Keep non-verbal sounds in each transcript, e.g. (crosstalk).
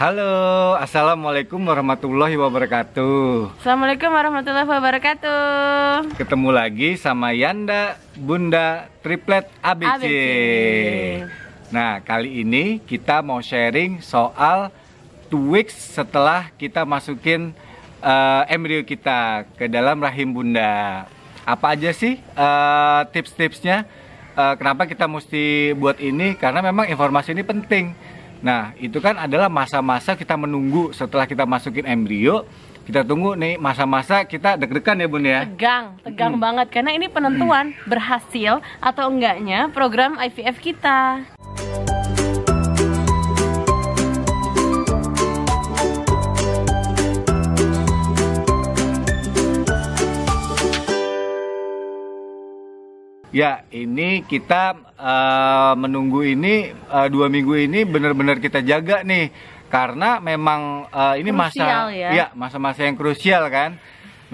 Halo, assalamualaikum warahmatullahi wabarakatuh. Assalamualaikum warahmatullahi wabarakatuh. Ketemu lagi sama Yanda, Bunda Triplet ABC. ABC. Nah, kali ini kita mau sharing soal two weeks setelah kita masukin uh, embrio kita ke dalam rahim bunda. Apa aja sih uh, tips-tipsnya? Uh, kenapa kita mesti buat ini? Karena memang informasi ini penting Nah, itu kan adalah masa-masa kita menunggu setelah kita masukin embrio, kita tunggu nih masa-masa kita deg-degan ya bun ya tegang tegang hmm. banget karena ini penentuan berhasil atau enggaknya program IVF kita. Ya, ini kita uh, menunggu ini uh, dua minggu ini iya. benar-benar kita jaga nih, karena memang uh, ini krusial masa, ya, masa iya, masa-masa yang krusial kan.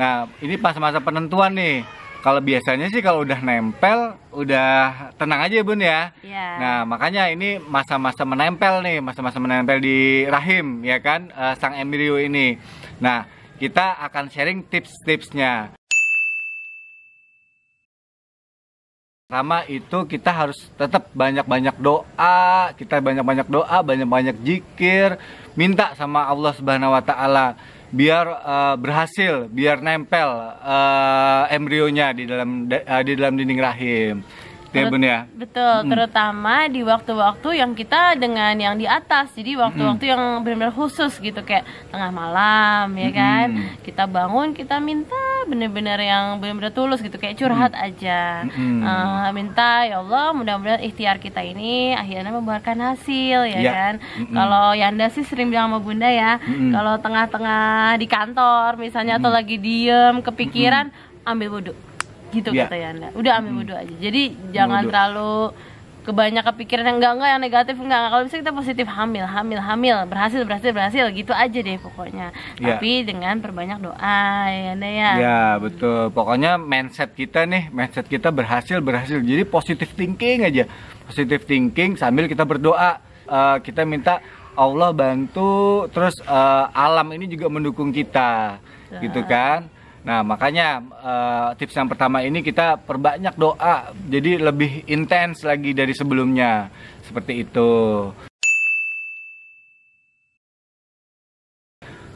Nah, ini pas masa penentuan nih. Kalau biasanya sih kalau udah nempel, udah tenang aja bun ya. Yeah. Nah makanya ini masa-masa menempel nih, masa-masa menempel di rahim ya kan, uh, sang embrio ini. Nah kita akan sharing tips-tipsnya. Pertama itu kita harus tetap banyak-banyak doa, kita banyak-banyak doa, banyak-banyak jikir, minta sama Allah Subhanahu wa taala biar uh, berhasil, biar nempel uh, embrionya di dalam uh, di dalam dinding rahim ya Bun ya. Betul, hmm. terutama di waktu-waktu yang kita dengan yang di atas. Jadi waktu-waktu hmm. yang benar-benar khusus gitu kayak tengah malam ya kan. Hmm. Kita bangun, kita minta benar-benar yang benar-benar tulus gitu kayak curhat hmm. aja. Hmm. Uh, minta ya Allah mudah-mudahan ikhtiar kita ini akhirnya membuahkan hasil ya, ya. kan. Hmm. Kalau Yanda sih sering bilang sama Bunda ya, hmm. kalau tengah-tengah di kantor misalnya hmm. atau lagi diem kepikiran hmm. ambil wudhu gitu ya. kata Yanda udah ambil wudhu hmm. aja jadi jangan wudu. terlalu kebanyakan pikiran yang enggak enggak yang negatif enggak, enggak. kalau bisa kita positif hamil hamil hamil berhasil berhasil berhasil gitu aja deh pokoknya yeah. tapi dengan perbanyak doa ya ya ya ya betul pokoknya mindset kita nih mindset kita berhasil berhasil jadi positif thinking aja positif thinking sambil kita berdoa uh, kita minta Allah bantu terus uh, alam ini juga mendukung kita gitu kan Nah, makanya uh, tips yang pertama ini kita perbanyak doa. Jadi lebih intens lagi dari sebelumnya. Seperti itu.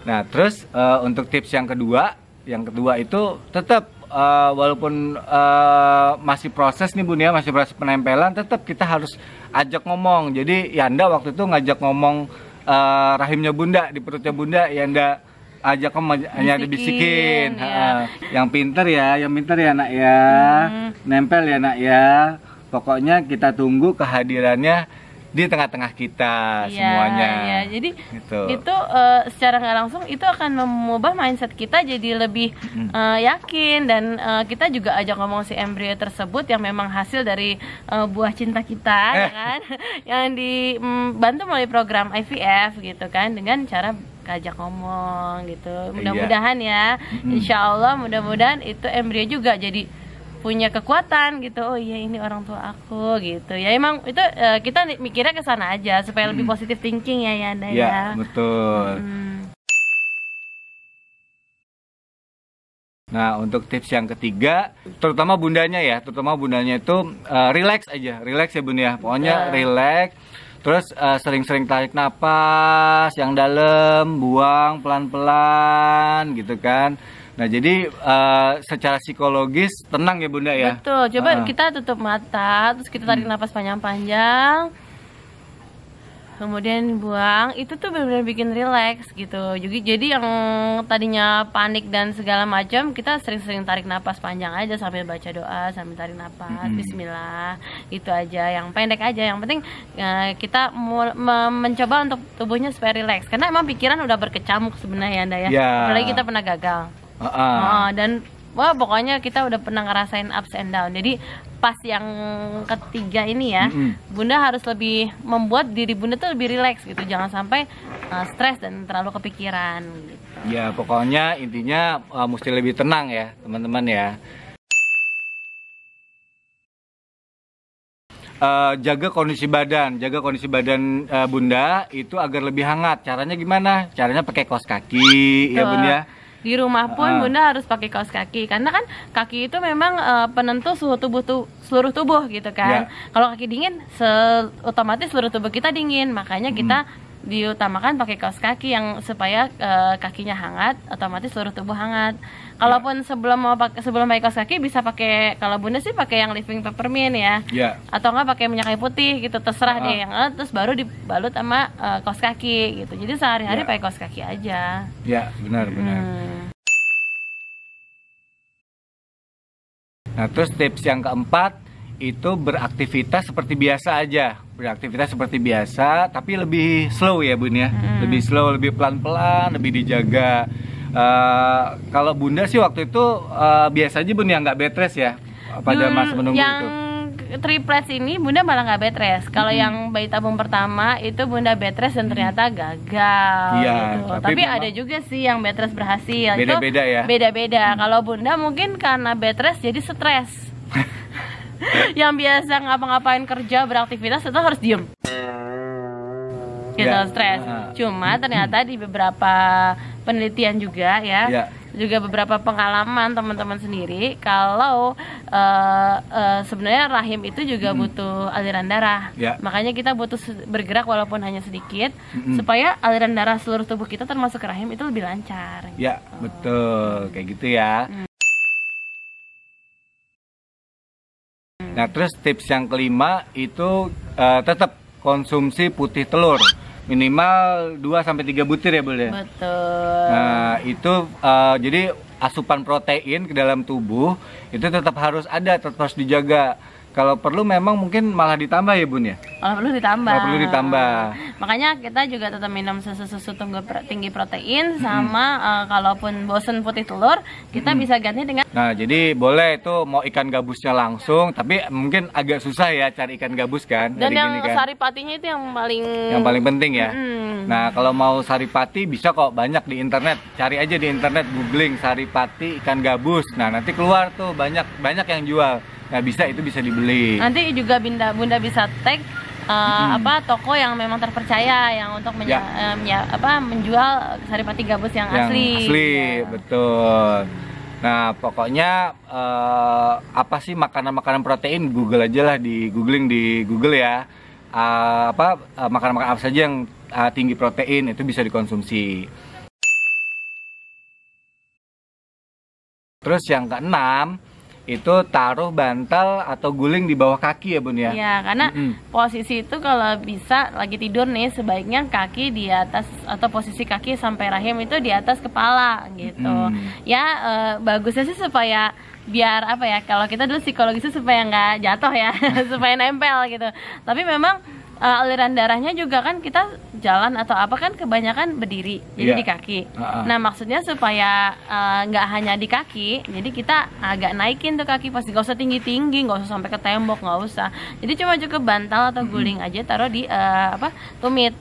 Nah, terus uh, untuk tips yang kedua, yang kedua itu tetap uh, walaupun uh, masih proses nih Bun ya, masih proses penempelan, tetap kita harus ajak ngomong. Jadi Yanda waktu itu ngajak ngomong uh, rahimnya Bunda, di perutnya Bunda Yanda ajak kamu hanya dibisikin. Ya. Yang pinter ya, yang pinter ya nak ya. Hmm. Nempel ya nak ya. Pokoknya kita tunggu kehadirannya di tengah-tengah kita ya, semuanya. Ya, jadi gitu. itu uh, secara nggak langsung itu akan mengubah mindset kita jadi lebih hmm. uh, yakin dan uh, kita juga ajak ngomong si embrio tersebut yang memang hasil dari uh, buah cinta kita, eh. Ya kan, (laughs) yang dibantu mm, melalui program IVF gitu kan dengan cara ngajak ngomong gitu iya. mudah-mudahan ya insya Allah mudah-mudahan itu embrio juga jadi punya kekuatan gitu oh iya ini orang tua aku gitu ya emang itu eh, kita mikirnya ke sana aja supaya lebih positif thinking ya Yanda ya, iya, ya betul hmm. Nah, untuk tips yang ketiga, terutama bundanya ya, terutama bundanya itu uh, relax aja, relax ya bun ya. Pokoknya yeah. relax Terus eh, sering-sering uh, tarik nafas yang dalam, buang pelan-pelan gitu kan. Nah, jadi uh, secara psikologis tenang ya Bunda ya. Betul. Coba uh kita tutup mata, terus kita tarik hmm. nafas panjang-panjang kemudian buang itu tuh benar-benar bikin rileks gitu jadi jadi yang tadinya panik dan segala macam kita sering-sering tarik napas panjang aja sambil baca doa sambil tarik napas mm -hmm. Bismillah itu aja yang pendek aja yang penting uh, kita mencoba untuk tubuhnya supaya rileks karena emang pikiran udah berkecamuk sebenarnya anda ya yeah. Ya. apalagi kita pernah gagal uh -uh. Uh, dan wah pokoknya kita udah pernah ngerasain ups and down jadi pas yang ketiga ini ya mm-hmm. bunda harus lebih membuat diri bunda tuh lebih rileks gitu jangan sampai uh, stres dan terlalu kepikiran gitu. ya pokoknya intinya uh, mesti lebih tenang ya teman-teman ya uh, jaga kondisi badan, jaga kondisi badan uh, bunda itu agar lebih hangat. Caranya gimana? Caranya pakai kaos kaki, ya, Betul. ya bunda di rumah pun uh. bunda harus pakai kaos kaki karena kan kaki itu memang uh, penentu suhu tubuh tuh seluruh tubuh gitu kan yeah. kalau kaki dingin otomatis seluruh tubuh kita dingin makanya hmm. kita diutamakan pakai kaos kaki yang supaya uh, kakinya hangat otomatis seluruh tubuh hangat kalaupun yeah. sebelum mau pakai sebelum pakai kaos kaki bisa pakai kalau bunda sih pakai yang living peppermint ya yeah. atau enggak pakai minyak kayu putih gitu terserah uh. deh yang uh, terus baru dibalut sama uh, kaos kaki gitu jadi sehari-hari yeah. pakai kaos kaki aja ya yeah, benar benar hmm. nah terus tips yang keempat itu beraktivitas seperti biasa aja beraktivitas seperti biasa tapi lebih slow ya bun ya hmm. lebih slow lebih pelan pelan lebih dijaga uh, kalau bunda sih waktu itu uh, biasa aja bun yang nggak betres ya pada hmm, masa menunggu yang... itu ini bunda malah nggak betres rest. Kalau hmm. yang bayi tabung pertama itu bunda betres dan ternyata gagal. Iya. Gitu. Tapi, tapi ada juga sih yang betres berhasil. Beda-beda ya. Beda-beda. Kalau bunda mungkin karena betres jadi stres. (laughs) yang biasa ngapa-ngapain kerja beraktivitas itu harus diem gitu ya. stres. Cuma ternyata di beberapa penelitian juga ya, yeah. juga beberapa pengalaman teman-teman sendiri kalau uh, uh, sebenarnya rahim itu juga mm. butuh aliran darah. Yeah. Makanya kita butuh bergerak walaupun hanya sedikit mm -hmm. supaya aliran darah seluruh tubuh kita termasuk rahim itu lebih lancar. Ya, yeah, betul. Gitu. Kayak gitu ya. Mm. Nah terus tips yang kelima itu uh, tetap konsumsi putih telur minimal 2 sampai tiga butir ya, Bu ya? Betul. Nah, itu uh, jadi asupan protein ke dalam tubuh itu tetap harus ada, tetap harus dijaga kalau perlu memang mungkin malah ditambah ya bun ya kalau perlu ditambah kalau perlu ditambah makanya kita juga tetap minum susu susu tinggi protein sama hmm. uh, kalaupun bosen putih telur kita hmm. bisa ganti dengan nah jadi boleh itu mau ikan gabusnya langsung tapi mungkin agak susah ya cari ikan gabus kan dan yang gini, kan? saripatinya itu yang paling yang paling penting ya hmm. nah kalau mau saripati bisa kok banyak di internet cari aja di internet googling saripati ikan gabus nah nanti keluar tuh banyak banyak yang jual nggak bisa itu bisa dibeli nanti juga bunda bunda bisa tag Uh, hmm. apa toko yang memang terpercaya yang untuk menja ya. Um, ya, apa menjual saripati gabus yang, yang asli asli ya. betul nah pokoknya uh, apa sih makanan makanan protein Google aja lah di googling di Google ya uh, apa uh, makanan makanan apa saja yang uh, tinggi protein itu bisa dikonsumsi terus yang keenam itu taruh bantal atau guling di bawah kaki ya bun ya? Iya karena mm -hmm. posisi itu kalau bisa lagi tidur nih sebaiknya kaki di atas atau posisi kaki sampai rahim itu di atas kepala gitu. Mm. Ya e, bagusnya sih supaya biar apa ya kalau kita dulu psikologisnya supaya nggak jatuh ya (laughs) supaya nempel gitu. Tapi memang uh, aliran darahnya juga kan kita jalan atau apa kan kebanyakan berdiri jadi yeah. di kaki. Uh-huh. Nah maksudnya supaya eh, nggak uh, hanya di kaki, jadi kita agak naikin tuh kaki pasti nggak usah tinggi tinggi, nggak usah sampai ke tembok nggak usah. Jadi cuma cukup bantal atau guling mm-hmm. aja taruh di uh, apa tumit.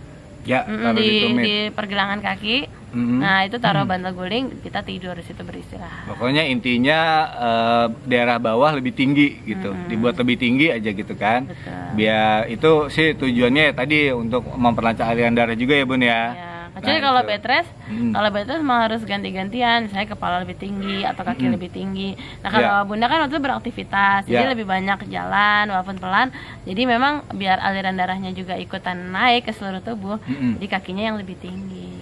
Ya, yeah, mm-hmm, di, di, tumit. di pergelangan kaki hmm Nah itu taruh mm-hmm. bantal guling, kita tidur di situ beristirahat. Pokoknya intinya uh, daerah bawah lebih tinggi gitu, hmm dibuat lebih tinggi aja gitu kan. Betul. Biar itu sih tujuannya ya tadi untuk memperlancar aliran darah juga ya bun ya. ya. Kecuali nah, kalau gitu. betres hmm. kalau betres mah harus ganti-gantian, saya kepala lebih tinggi atau kaki hmm. lebih tinggi. Nah kalau yeah. bunda kan waktu itu beraktivitas, yeah. jadi iya. lebih banyak jalan walaupun pelan. Jadi memang biar aliran darahnya juga ikutan naik ke seluruh tubuh, hmm. di kakinya yang lebih tinggi.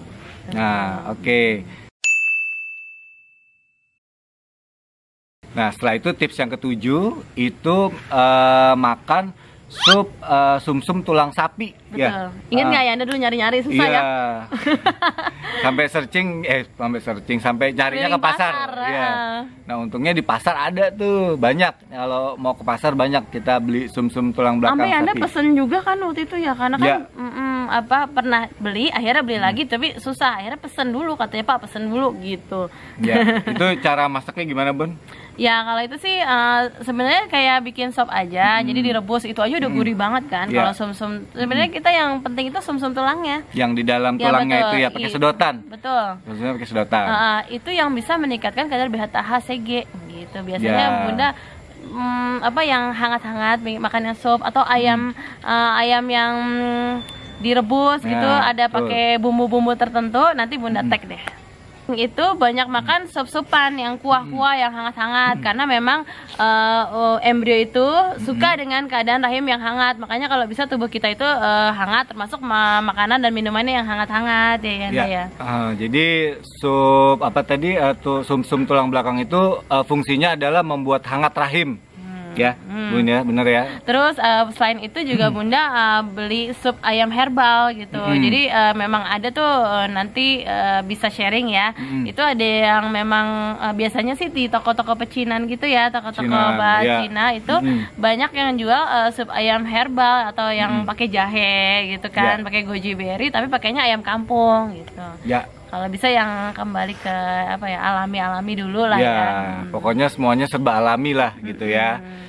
Nah, oke. Okay. Nah, setelah itu tips yang ketujuh itu uh, makan sup uh, sumsum -sum tulang sapi. Betul. Ya. Ingat nggak uh, ya, Anda dulu nyari-nyari susah iya. ya? (laughs) sampai searching, eh sampai searching, sampai carinya ke pasar. pasar. Ya. Nah untungnya di pasar ada tuh banyak. Kalau mau ke pasar banyak kita beli sumsum -sum tulang belakang. Sampai sapi. Anda pesen juga kan waktu itu ya, karena ya. kan Mm apa pernah beli, akhirnya beli hmm. lagi tapi susah. Akhirnya pesen dulu katanya Pak pesen dulu gitu. Ya. (laughs) itu cara masaknya gimana Bun? Ya kalau itu sih uh, sebenarnya kayak bikin sop aja, hmm. jadi direbus itu aja udah hmm. gurih hmm. banget kan. Yeah. Kalau sum-sum sebenarnya kita yang penting itu sum-sum tulangnya. Yang di dalam ya, tulangnya betul. itu ya pakai sedotan. Betul. Maksudnya pakai sedotan. Uh, itu yang bisa meningkatkan kadar HCG gitu. Biasanya yeah. bunda um, apa yang hangat-hangat yang sop atau ayam hmm. uh, ayam yang direbus yeah, gitu ya, ada pakai bumbu-bumbu tertentu nanti bunda hmm. tag deh (laughs) itu banyak makan sup-supan yang kuah-kuah hmm. yang hangat-hangat hmm. karena memang uh, embrio itu suka hmm. dengan keadaan rahim yang hangat makanya kalau bisa tubuh kita itu uh, hangat termasuk makanan dan minumannya yang hangat-hangat ya ya, ya. Uh, jadi sup apa tadi atau uh, sum-sum tulang belakang itu uh, fungsinya adalah membuat hangat rahim ya hmm. bun ya bener ya terus uh, selain itu juga hmm. bunda uh, beli sup ayam herbal gitu hmm. jadi uh, memang ada tuh uh, nanti uh, bisa sharing ya hmm. itu ada yang memang uh, biasanya sih di toko-toko pecinan gitu ya toko-toko bahan ya. Cina itu hmm. banyak yang jual uh, sup ayam herbal atau yang hmm. pakai jahe gitu kan ya. pakai goji berry tapi pakainya ayam kampung gitu ya kalau bisa yang kembali ke apa ya alami alami dulu lah ya, ya. pokoknya semuanya serba alami lah gitu ya mm-hmm.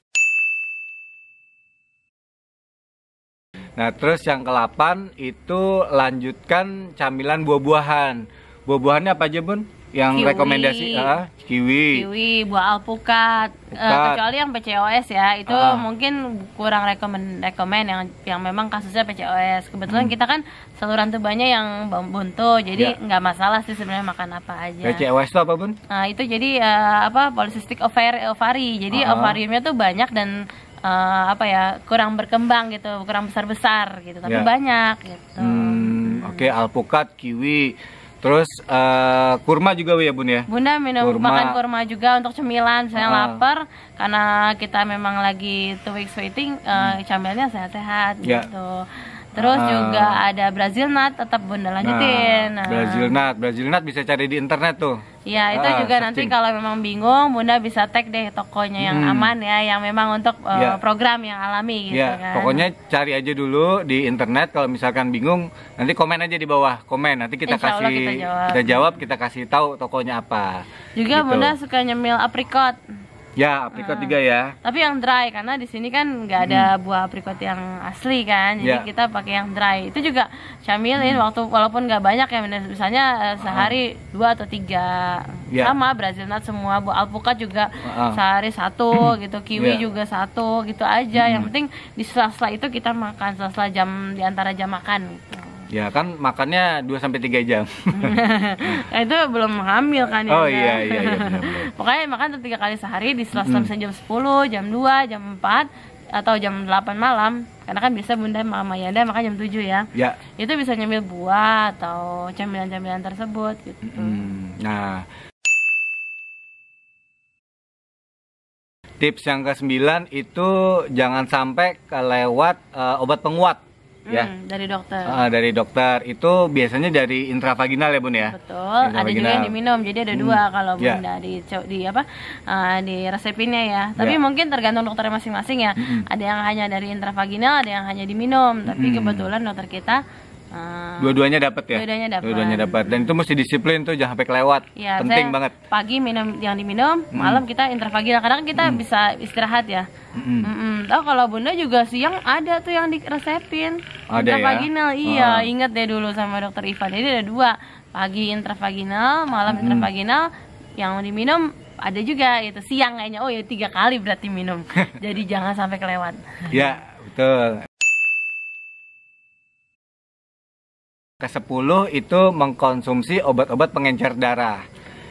nah terus yang ke-8 itu lanjutkan camilan buah-buahan buah-buahannya apa aja bun yang kiwi, rekomendasi uh, kiwi kiwi buah alpukat uh, kecuali yang PCOS ya itu uh. mungkin kurang rekomend rekomend yang yang memang kasusnya PCOS kebetulan hmm. kita kan saluran tubuhnya yang buntu jadi ya. nggak ya. masalah sih sebenarnya makan apa aja PCOS itu apa pun nah itu jadi uh, apa polycystic ovary ovari. jadi uh. ovariumnya tuh banyak dan uh, apa ya kurang berkembang gitu kurang besar besar gitu tapi yeah. banyak gitu hmm, oke okay, alpukat kiwi Terus uh, kurma juga ya bun ya? Bunda minum kurma. makan kurma juga untuk cemilan Saya uh. lapar karena kita memang lagi two weeks waiting uh, hmm. sehat-sehat yeah. gitu. Terus uh, juga ada Brazil nut tetap Bunda lanjutin. Nah, nah. Brazil ah. nut, Brazil nut bisa cari di internet tuh. Ya, itu uh, juga searching. nanti kalau memang bingung Bunda bisa tag deh tokonya yang hmm. aman ya, yang memang untuk uh, eh, yeah. program yang alami gitu yeah. kan. Pokoknya cari aja dulu di internet kalau misalkan bingung nanti komen aja di bawah, komen nanti kita Insya kasih Allah kita jawab. kita jawab, kita kasih tahu tokonya apa. Juga gitu. Bunda suka nyemil aprikot. Ya, aprikot hmm. juga ya. Tapi yang dry karena di sini kan nggak ada hmm. buah aprikot yang asli kan. Jadi ya. kita pakai yang dry. Itu juga camilin hmm. waktu walaupun nggak banyak ya, misalnya ah. sehari uh. dua atau tiga. ya. Sama Brazil nut semua, buah alpukat juga uh. sehari satu hmm. gitu, kiwi ya. juga satu gitu aja. Hmm. Yang penting di sela-sela itu kita makan sela-sela jam di antara jam makan gitu. Ya kan makannya 2 sampai 3 jam. (laughs) nah, itu belum hamil kan ya. Oh ya? iya iya iya. Benar, benar. (laughs) Pokoknya makan 3 kali sehari di Selasa hmm. jam 10, jam 2, jam 4 atau jam 8 malam. Karena kan bisa Bunda Mama Yanda makan jam 7 ya. Ya. Itu bisa nyemil buah atau camilan-camilan tersebut gitu. Hmm. Nah, Tips yang ke-9 itu jangan sampai kelewat uh, obat penguat hmm, ya hmm, dari dokter uh, dari dokter itu biasanya dari intravaginal ya bun ya betul ada juga yang diminum jadi ada hmm. dua kalau ya. bun yeah. di di apa uh, di resepinnya ya tapi yeah. mungkin tergantung dokter masing-masing ya hmm, hmm. ada yang hanya dari intravaginal ada yang hanya diminum tapi hmm. kebetulan dokter kita Ah. Dua-duanya dapat ya. Dua-duanya dapat. Dua-duanya dapat. Dan itu mesti disiplin tuh jangan sampai kelewat. Ya, Penting banget. Pagi minum yang diminum, hmm. malam kita intravaginal. Kadang kita hmm. bisa istirahat ya. Hmm. Hmm. kalau Bunda juga siang ada tuh yang diresepin. Ada ya? intravaginal. Ya? Iya, inget ah. ingat deh dulu sama dokter Ivan. Jadi ada dua, pagi intravaginal, malam hmm. intravaginal. Yang diminum ada juga itu siang kayaknya. Oh ya tiga kali berarti minum. (laughs) Jadi jangan sampai kelewat. Ya, betul. ke-10 itu mengkonsumsi obat-obat pengencer darah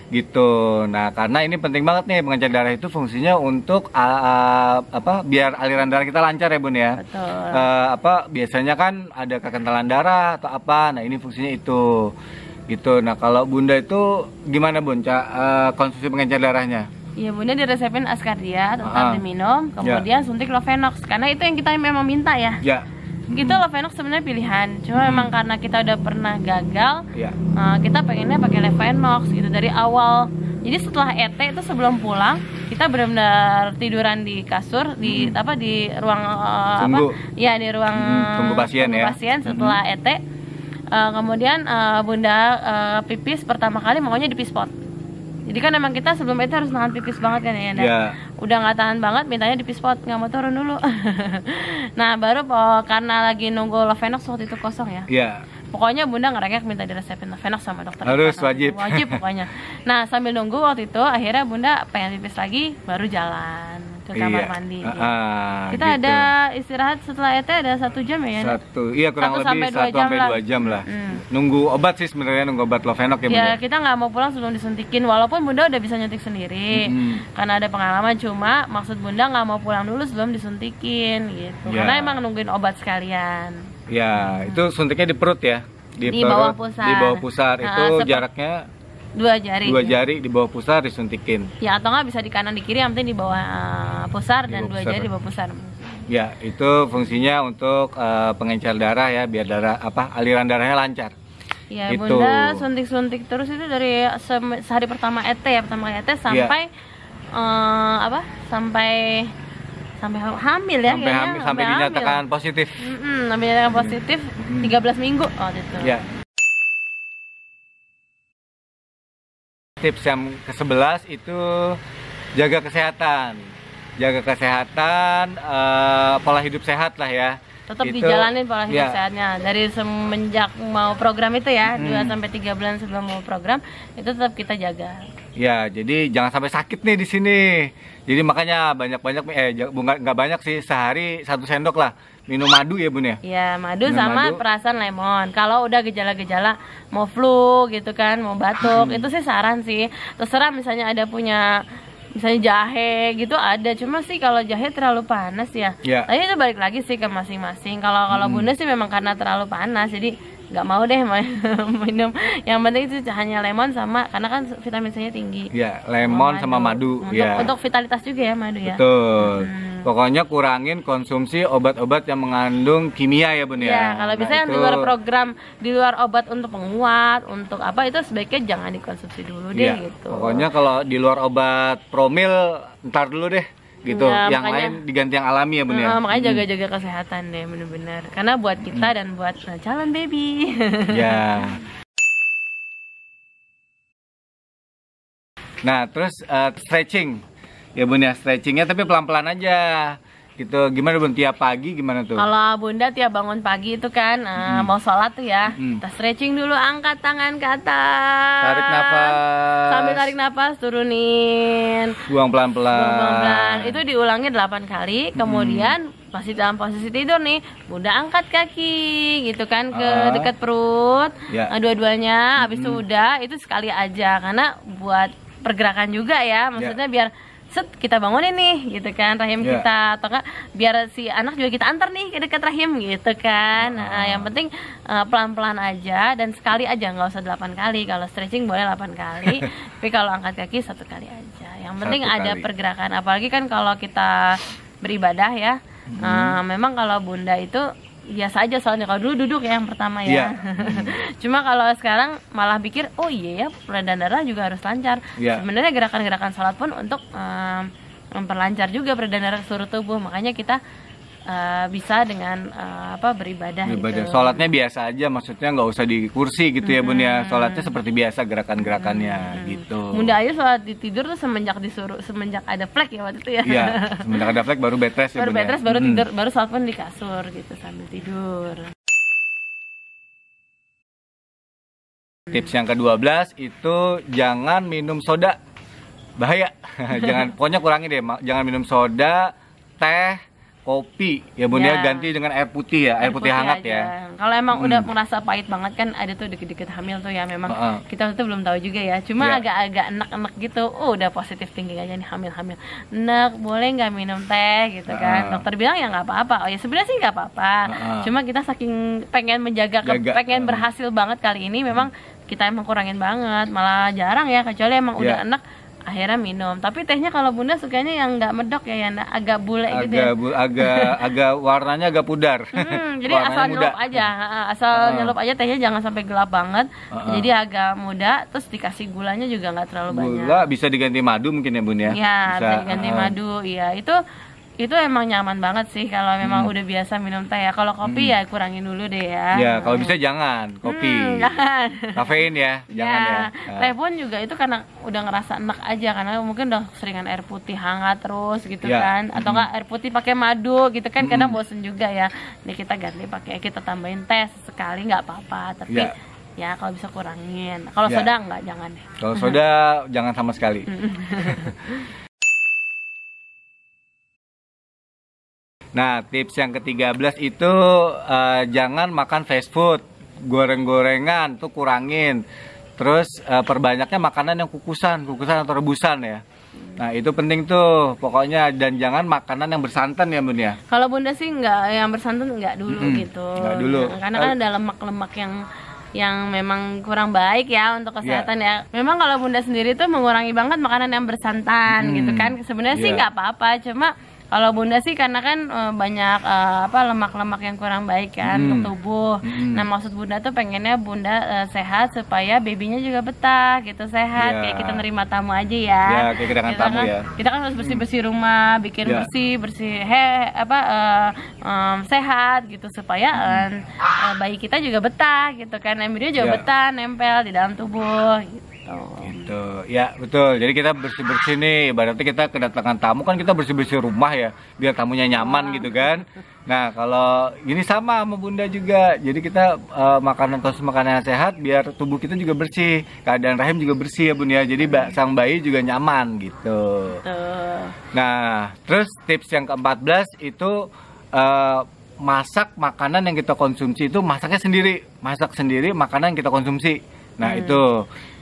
gitu. Nah, karena ini penting banget nih pengencer darah itu fungsinya untuk uh, apa? biar aliran darah kita lancar ya, Bun ya. Betul. Uh, apa biasanya kan ada kekentalan darah atau apa. Nah, ini fungsinya itu. Gitu. Nah, kalau Bunda itu gimana, Bun? Ca uh, konsumsi pengencer darahnya? Iya bunda diresepin Askardia ah, tetap uh -huh. diminum, ya. kemudian yeah. suntik Lovenox karena itu yang kita memang minta ya. Yeah Gitu hmm. itu Lovenox sebenarnya pilihan cuma hmm. memang karena kita udah pernah gagal ya. uh, kita pengennya pakai Lovenox gitu dari awal jadi setelah ET itu sebelum pulang kita benar-benar tiduran di kasur di hmm. apa di ruang uh, apa ya di ruang hmm, tunggu pasien tunggu ya pasien hmm. setelah hmm. E ET uh, kemudian uh, bunda uh, pipis pertama kali maunya di pispot jadi kan emang kita sebelum itu harus nahan pipis banget kan ya yeah. udah nggak tahan banget mintanya di pot nggak mau turun dulu (laughs) nah baru oh, karena lagi nunggu Lovenox waktu itu kosong ya yeah. pokoknya bunda ngerengek minta diresepin Lovenox sama dokter harus wajib wajib pokoknya nah sambil nunggu waktu itu akhirnya bunda pengen pipis lagi baru jalan ke kamar iya. mandi. Uh, uh, kita gitu. ada istirahat setelah ET ada satu jam ya? Satu, iya kurang satu lebih sampai satu sampai dua jam lah. Hmm. Nunggu obat sih sebenarnya nunggu obat lovenok ya. Iya kita nggak mau pulang sebelum disuntikin walaupun bunda udah bisa nyuntik sendiri hmm. karena ada pengalaman. Cuma maksud bunda nggak mau pulang dulu sebelum disuntikin gitu, yeah. karena iya. emang nungguin obat sekalian. Ya hmm. itu suntiknya di perut ya? Di, di perut, bawah pusar. Di bawah pusar nah, itu ah, jaraknya dua jari dua jari di bawah pusar disuntikin ya atau nggak bisa di kanan di kiri yang penting di bawah eh, pusar di dan dua pusar. jari di bawah pusar ya itu fungsinya untuk uh, pengencer darah ya biar darah apa aliran darahnya lancar ya itu. bunda suntik-suntik terus itu dari se sehari pertama ET ya pertama ET ya. sampai ya. uh, apa sampai sampai hamil ya sampai hamil sampai, sampai dinyatakan hamil. positif mm -mm, sampai dinyatakan positif 13 minggu oh gitu ya Tips yang ke-11 itu jaga kesehatan. Jaga kesehatan, uh, pola hidup sehat lah ya. Tetap itu, dijalanin pola hidup ya. sehatnya. Dari semenjak mau program itu ya, hmm. 2 sampai 3 bulan sebelum mau program, itu tetap kita jaga. Ya, jadi jangan sampai sakit nih di sini. Jadi makanya banyak-banyak eh nggak banyak sih, sehari satu sendok lah minum madu ya bun ya iya madu minum sama madu. perasan lemon kalau udah gejala-gejala mau flu gitu kan mau batuk hmm. itu sih saran sih terserah misalnya ada punya misalnya jahe gitu ada cuma sih kalau jahe terlalu panas ya yeah. tapi itu balik lagi sih ke masing-masing kalau kalau hmm. bunda sih memang karena terlalu panas jadi nggak mau deh (laughs) minum yang penting itu hanya lemon sama karena kan vitamin C nya tinggi ya yeah, lemon madu. sama madu untuk, yeah. untuk vitalitas juga ya madu ya betul hmm. Pokoknya kurangin konsumsi obat-obat yang mengandung kimia ya bun ya. ya kalau nah, bisa itu... yang di luar program, di luar obat untuk penguat, untuk apa itu sebaiknya jangan dikonsumsi dulu deh ya. gitu. Pokoknya kalau di luar obat promil, ntar dulu deh gitu. Ya, yang makanya, lain diganti yang alami ya bener. Ya. Uh, makanya hmm. jaga-jaga hmm. kesehatan deh bener-bener. Karena buat kita hmm. dan buat eh, calon baby. Ya. (laughs) Nah terus uh, stretching ya bun ya stretchingnya tapi pelan-pelan aja gitu gimana bun tiap pagi gimana tuh kalau bunda tiap bangun pagi itu kan eh, hmm. mau sholat tuh ya hmm. kita stretching dulu angkat tangan ke atas tarik nafas sambil tarik nafas turunin buang pelan pelan, itu diulangi 8 kali hmm. kemudian hmm. masih dalam posisi tidur nih bunda angkat kaki gitu kan ke ah. dekat perut ya. Eh, dua-duanya habis hmm. itu udah itu sekali aja karena buat pergerakan juga ya, ya. maksudnya yeah. biar set kita bangun ini gitu kan rahim yeah. kita atau kan, biar si anak juga kita antar nih ke dekat rahim gitu kan ah. nah, yang penting pelan eh, pelan-pelan aja dan sekali aja nggak usah delapan kali kalau stretching boleh delapan kali (laughs) tapi kalau angkat kaki satu kali aja yang penting satu ada pergerakan apalagi kan kalau kita beribadah ya hmm. uh, memang kalau bunda itu biasa aja soalnya kalau dulu duduk ya yang pertama ya. Yeah. (laughs) Cuma kalau sekarang malah pikir oh iya ya peredaran darah juga harus lancar. Yeah. Sebenarnya gerakan-gerakan sholat pun untuk um, memperlancar juga peredaran darah seluruh tubuh. Makanya kita uh, bisa dengan uh, apa beribadah. Gitu. Beribadah. Gitu. Sholatnya biasa aja, maksudnya nggak usah di kursi gitu hmm. ya bun ya. Sholatnya seperti biasa gerakan-gerakannya hmm. gitu. Bunda Ayu sholat di tidur tuh semenjak disuruh semenjak ada flek ya waktu itu ya. Iya, (laughs) semenjak ada flek baru betres ya. Baru betres ya. baru tidur, hmm. baru sholat pun di kasur gitu sambil tidur. Tips yang ke-12 itu jangan minum soda. Bahaya. (laughs) jangan pokoknya kurangi deh, jangan minum soda, teh, kopi ya bun ya. ya ganti dengan air putih ya air, air putih, putih hangat aja. ya kalau emang hmm. udah merasa pahit banget kan ada tuh deket-deket hamil tuh ya memang uh -uh. kita tuh belum tahu juga ya cuma ya. agak-agak ya. enak-enak gitu oh udah positif tinggi aja nih hamil-hamil enak boleh nggak minum teh gitu uh -uh. kan dokter bilang ya nggak apa-apa oh ya sebenarnya sih nggak apa-apa uh -uh. cuma kita saking pengen menjaga Jaga, pengen uh -uh. berhasil banget kali ini memang hmm. kita emang kurangin banget malah jarang ya kecuali emang yeah. udah ya. enak akhirnya minum tapi tehnya kalau bunda sukanya yang nggak medok ya yang agak bule agak, gitu ya bu, agak (laughs) agak warnanya agak pudar hmm, jadi warnanya asal muda. nyelup aja asal uh. nyelup aja tehnya jangan sampai gelap banget uh -uh. jadi agak muda terus dikasih gulanya juga nggak terlalu gula, banyak gula bisa diganti madu mungkin ya bunda ya iya, bisa, diganti uh. madu ya itu itu emang nyaman banget sih kalau memang hmm. udah biasa minum teh ya. Kalau kopi hmm. ya kurangin dulu deh ya. Ya, kalau bisa hmm. jangan kopi. Hmm, jangan. Kafein ya, (laughs) jangan ya, ya. ya. Teh pun juga itu karena udah ngerasa enak aja karena mungkin udah seringan air putih hangat terus gitu ya. kan. Atau enggak hmm. air putih pakai madu gitu kan kadang hmm. bosen juga ya. Nih kita ganti pakai kita tambahin teh sekali nggak apa-apa, tapi ya ya kalau bisa kurangin kalau ya. soda enggak jangan deh kalau soda jangan sama sekali hmm. (laughs) Nah, tips yang ke-13 itu uh, jangan makan fast food. Goreng-gorengan tuh kurangin. Terus uh, perbanyaknya makanan yang kukusan, kukusan atau rebusan ya. Nah itu penting tuh pokoknya dan jangan makanan yang bersantan ya bun ya. Kalau bunda sih nggak yang bersantan nggak dulu -hmm. gitu. Nggak dulu. Nah, karena kan eh. ada lemak-lemak yang yang memang kurang baik ya untuk iya. kesehatan yeah. ya. Memang kalau bunda sendiri tuh mengurangi banget makanan yang bersantan hmm. gitu kan. Sebenarnya yeah. sih iya. nggak apa-apa, cuma kalau bunda sih karena kan eh, banyak uh, apa lemak-lemak yang kurang baik kan hmm. untuk tubuh. Hmm. Nah maksud bunda tuh pengennya bunda uh, sehat supaya babynya juga betah gitu sehat. Yeah. Kayak kita nerima tamu aja ya. yeah, kayak gitu kan tamu ya. Kita kan harus hmm. bersih bersih rumah, bikin yeah. bersih bersih he apa uh, um, sehat gitu supaya um, uh, bayi kita juga betah gitu kan. Embryo juga yeah. betah nempel di dalam tubuh gitu gitu ya betul jadi kita bersih bersih nih Berarti kita kedatangan tamu kan kita bersih bersih rumah ya biar tamunya nyaman nah. gitu kan nah kalau ini sama sama bunda juga jadi kita uh, makanan konsumsi makanan yang sehat biar tubuh kita juga bersih keadaan rahim juga bersih ya bun ya jadi hmm. sang bayi juga nyaman gitu uh. nah terus tips yang ke-14 itu uh, masak makanan yang kita konsumsi itu masaknya sendiri masak sendiri makanan yang kita konsumsi nah hmm. itu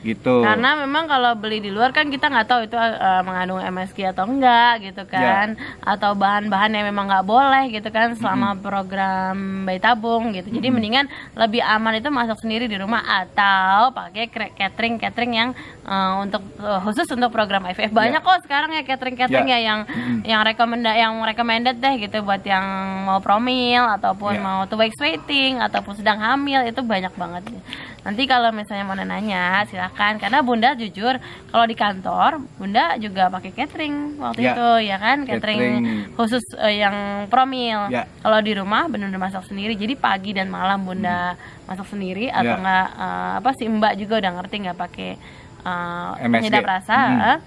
gitu karena memang kalau beli di luar kan kita nggak tahu itu uh, mengandung MSG atau enggak gitu ya. kan yeah. atau bahan-bahan yang memang nggak boleh gitu kan selama mm -hmm. program bayi tabung gitu jadi mm -hmm. mendingan lebih aman itu masak sendiri di rumah atau pakai catering catering yang uh, untuk uh, khusus untuk program IVF ya. banyak yeah. kok sekarang ya catering catering yeah. ya yang mm -hmm. yang rekomenda yang recommended deh gitu buat yang mau promil ataupun yeah. mau to waiting ataupun sedang hamil itu banyak banget Nanti kalau misalnya mau nanya silakan karena Bunda jujur kalau di kantor Bunda juga pakai catering waktu ya. itu ya kan catering, catering. khusus uh, yang promil. Ya. Kalau di rumah benar-benar masak sendiri. Jadi pagi dan malam Bunda hmm. masak sendiri atau ya. enggak uh, eh, apa sih Mbak juga udah ngerti nggak pakai uh, penyedap rasa. Hmm.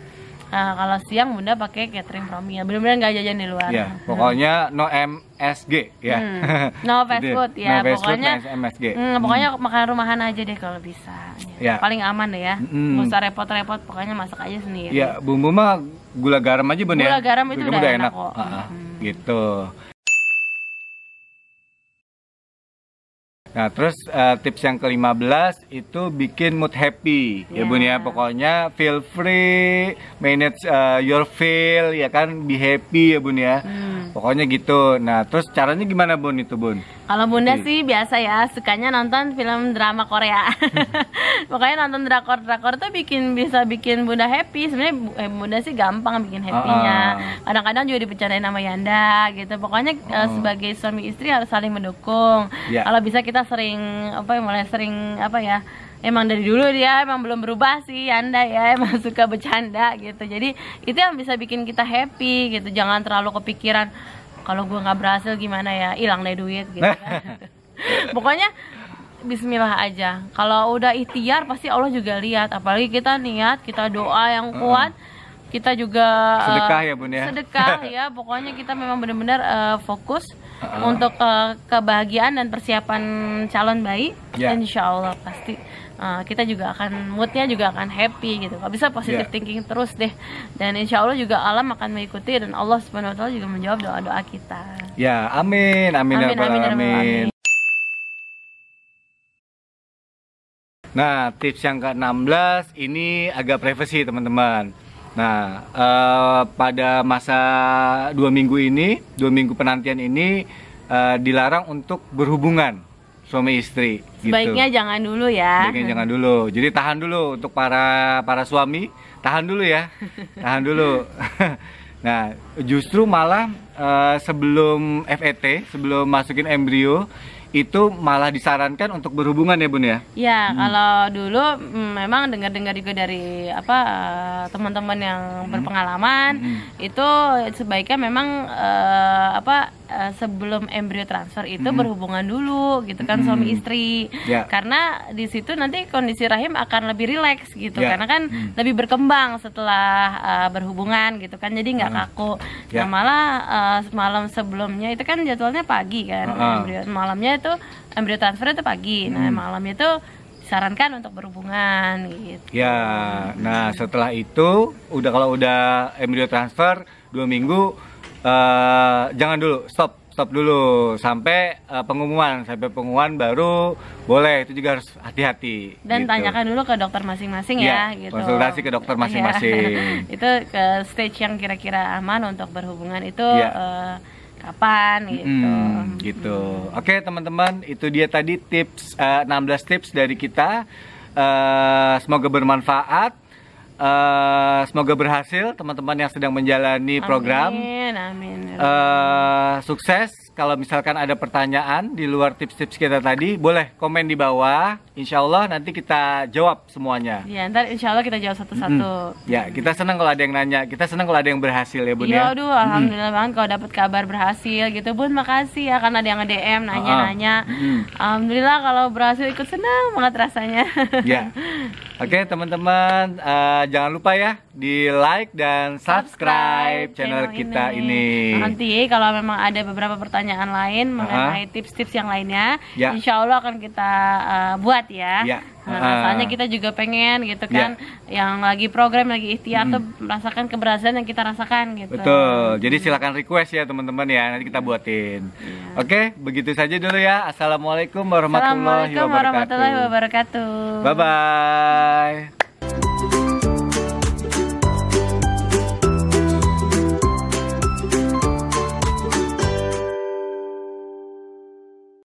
Nah, kalau siang Bunda pakai catering ya. Benar-benar nggak jajan di luar. Iya, hmm. pokoknya no MSG ya. Hmm. No (laughs) fast food ya. No fast pokoknya food, MSG. Hmm, hmm, pokoknya hmm. makan rumahan aja deh kalau bisa. Ya. Paling aman deh ya. Hmm. usah repot-repot, pokoknya masak aja sendiri. Iya, bumbu mah gula garam aja bunda. Ya. gula Gula garam itu udah, udah enak, enak kok. Uh ah, -huh. Hmm. Gitu. Nah, terus uh, tips yang ke-15 itu bikin mood happy. Yeah. Ya Bun ya. ya, pokoknya feel free, manage uh, your feel ya kan, be happy ya Bun ya. Hmm Pokoknya gitu. Nah, terus caranya gimana Bun itu Bun? Kalau Bunda Jadi. sih biasa ya, sukanya nonton film drama Korea. (laughs) Pokoknya nonton drakor drakor tuh bikin bisa bikin Bunda happy. Sebenarnya eh, Bunda sih gampang bikin happy-nya. Ah, ah. Kadang-kadang juga dipercandain sama Yanda gitu. Pokoknya eh, oh. sebagai suami istri harus saling mendukung. Yeah. Kalau bisa kita sering apa ya, mulai sering apa ya? emang dari dulu dia emang belum berubah sih anda ya (laughs) emang suka bercanda gitu jadi itu yang bisa bikin kita happy gitu jangan terlalu kepikiran kalau gue nggak berhasil gimana ya hilang deh duit gitu kan. (laughs) pokoknya Bismillah aja kalau udah ikhtiar pasti Allah juga lihat apalagi kita niat kita doa yang kuat kita juga eh, sedekah ya bun ya sedekah (laughs) ya pokoknya kita memang benar-benar uh, fokus uh. untuk uh, kebahagiaan dan persiapan calon bayi yeah. insya Allah pasti Eh, kita juga akan moodnya juga akan happy gitu kalau bisa positive yeah. thinking terus deh dan insya Allah juga alam akan mengikuti dan Allah subhanahu wa taala juga menjawab doa doa kita ya yeah, amin amin ya amin amin, amin, amin, amin. Nah, tips yang ke-16 ini agak privacy, teman-teman. Nah, eh, pada masa dua minggu ini, dua minggu penantian ini eh, dilarang untuk berhubungan suami istri. Gitu. Sebaiknya gitu. jangan dulu ya. Sebaiknya jangan dulu. Jadi tahan dulu untuk para para suami, tahan dulu ya, (laughs) tahan dulu. (laughs) nah, justru malah uh, sebelum FET, sebelum masukin embrio itu malah disarankan untuk berhubungan ya bun ya? Ya hmm. kalau dulu mm, memang dengar-dengar juga dari apa eh, teman-teman yang hmm. berpengalaman hmm. itu sebaiknya memang uh, apa eh, sebelum embrio transfer itu hmm. berhubungan dulu gitu kan hmm. suami istri ya. karena di situ nanti kondisi rahim akan lebih rileks gitu ya. karena kan hmm. lebih berkembang setelah uh, berhubungan gitu kan jadi nggak hmm. kaku. ya. Nah malah uh, malam sebelumnya itu kan jadwalnya pagi kan uh -huh. embrio malamnya Eh, itu embryo transfer itu pagi. Nah, hmm. malam itu disarankan untuk berhubungan gitu. Ya, nah setelah itu udah kalau udah embryo transfer dua minggu uh, jangan dulu stop stop dulu sampai uh, pengumuman sampai pengumuman baru boleh itu juga harus hati-hati dan gitu. tanyakan dulu ke dokter masing-masing ya, ya gitu konsultasi ke dokter iya. masing-masing ya. (laughs) itu ke stage yang kira-kira aman untuk berhubungan itu ya. uh, kapan gitu. Hmm, gitu. Hmm. Oke, teman-teman, itu dia tadi tips uh, eh, 16 tips dari kita. Uh, semoga bermanfaat. Uh, semoga berhasil teman-teman yang sedang menjalani program. Amin, amin. Uh, sukses. Kalau misalkan ada pertanyaan di luar tips-tips kita tadi, boleh komen di bawah Insya Allah nanti kita jawab semuanya. Iya, ntar insya Allah kita jawab satu-satu. Mm-hmm. Ya, kita senang kalau ada yang nanya. Kita senang kalau ada yang berhasil ya, Bun. Iya, ya? aduh, alhamdulillah mm-hmm. banget kalau dapat kabar berhasil gitu, Bun. Makasih ya karena ada yang nge-DM ah, nanya-nanya. mm-hmm. Alhamdulillah kalau berhasil ikut senang banget rasanya. Iya. Oke, okay, teman-teman, uh, jangan lupa ya di like dan subscribe, channel, channel kita ini. ini. Nanti kalau memang ada beberapa pertanyaan lain mengenai uh-huh. tips-tips yang lainnya, ya. Insya Allah akan kita uh, buat ya. ya. Nah, ah. kita juga pengen gitu iya. kan yang lagi program lagi ikhtiar hmm. tuh merasakan keberhasilan yang kita rasakan gitu. Betul. Jadi silakan request ya teman-teman ya nanti kita buatin. Ya. Oke, begitu saja dulu ya. Assalamualaikum warahmatullahi Assalamualaikum warahmatullahi wabarakatuh. Bye bye.